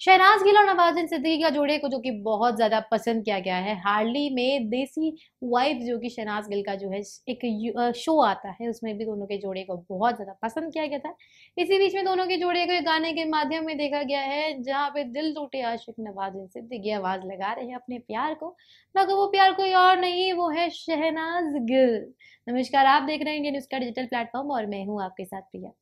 शहनाज गिल और नवाजन सिद्दीकी का जोड़े को जो कि बहुत ज़्यादा पसंद किया गया है हार्डली में देसी वाइफ जो कि शहनाज गिल का जो है एक शो आता है उसमें भी दोनों के जोड़े को बहुत ज़्यादा पसंद किया गया था इसी बीच में दोनों के जोड़े को एक गाने के माध्यम में देखा गया है जहाँ पे दिल टूटे आशिक नवाजन सिद्दीकी आवाज़ लगा रहे हैं अपने प्यार को मगर वो प्यार कोई और नहीं वो है शहनाज गिल नमस्कार आप देख रहे हैं इंडियन न्यूज़ का डिजिटल प्लेटफॉर्म और मैं हूँ आपके साथ प्रिया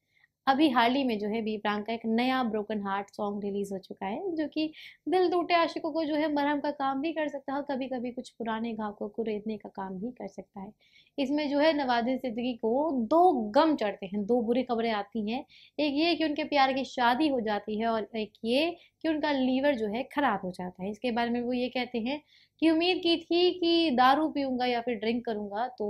अभी हाल ही में जो है बी प्रांग का एक नया ब्रोकन हार्ट सॉन्ग रिलीज़ हो चुका है जो कि दिल टूटे आशिकों को जो है मरहम का काम भी कर सकता है कभी कभी कुछ पुराने घाव को रेतने का काम भी कर सकता है इसमें जो है नवाज सिद्दीकी को दो गम चढ़ते हैं दो बुरी खबरें आती हैं एक ये कि उनके प्यार की शादी हो जाती है और एक ये कि उनका लीवर जो है ख़राब हो जाता है इसके बारे में वो ये कहते हैं कि उम्मीद की थी कि दारू पीऊँगा या फिर ड्रिंक करूँगा तो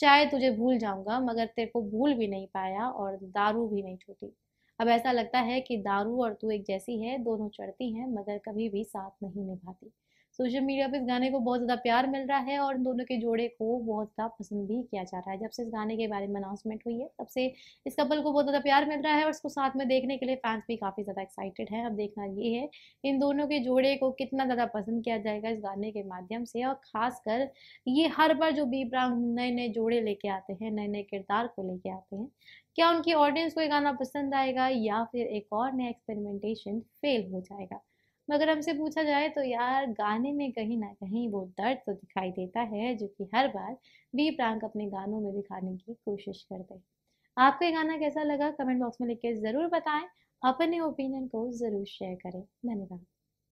शायद तुझे भूल जाऊँगा मगर तेरे को भूल भी नहीं पाया और दारू भी नहीं छूटी अब ऐसा लगता है कि दारू और तू एक जैसी है दोनों चढ़ती हैं मगर कभी भी साथ नहीं निभाती सोशल मीडिया पे इस गाने को बहुत ज़्यादा प्यार मिल रहा है और दोनों के जोड़े को बहुत ज़्यादा पसंद भी किया जा रहा है जब से इस गाने के बारे में अनाउंसमेंट हुई है तब से इस कपल को बहुत ज़्यादा प्यार मिल रहा है और इसको साथ में देखने के लिए फैंस भी काफ़ी ज़्यादा एक्साइटेड हैं अब देखना ये है इन दोनों के जोड़े को कितना ज़्यादा पसंद किया जाएगा इस गाने के माध्यम से और ख़ास ये हर बार जो बी ब्रांड नए नए जोड़े लेके आते हैं नए नए किरदार को लेके आते हैं क्या उनकी ऑडियंस को ये गाना पसंद आएगा या फिर एक और नया एक्सपेरिमेंटेशन फेल हो जाएगा मगर हमसे पूछा जाए तो यार गाने में कहीं ना कहीं वो दर्द तो दिखाई देता है जो कि हर बार वी प्रांक अपने गानों में दिखाने की कोशिश करते हैं आपको ये गाना कैसा लगा कमेंट बॉक्स में लिख के ज़रूर बताएं अपने ओपिनियन को ज़रूर शेयर करें धन्यवाद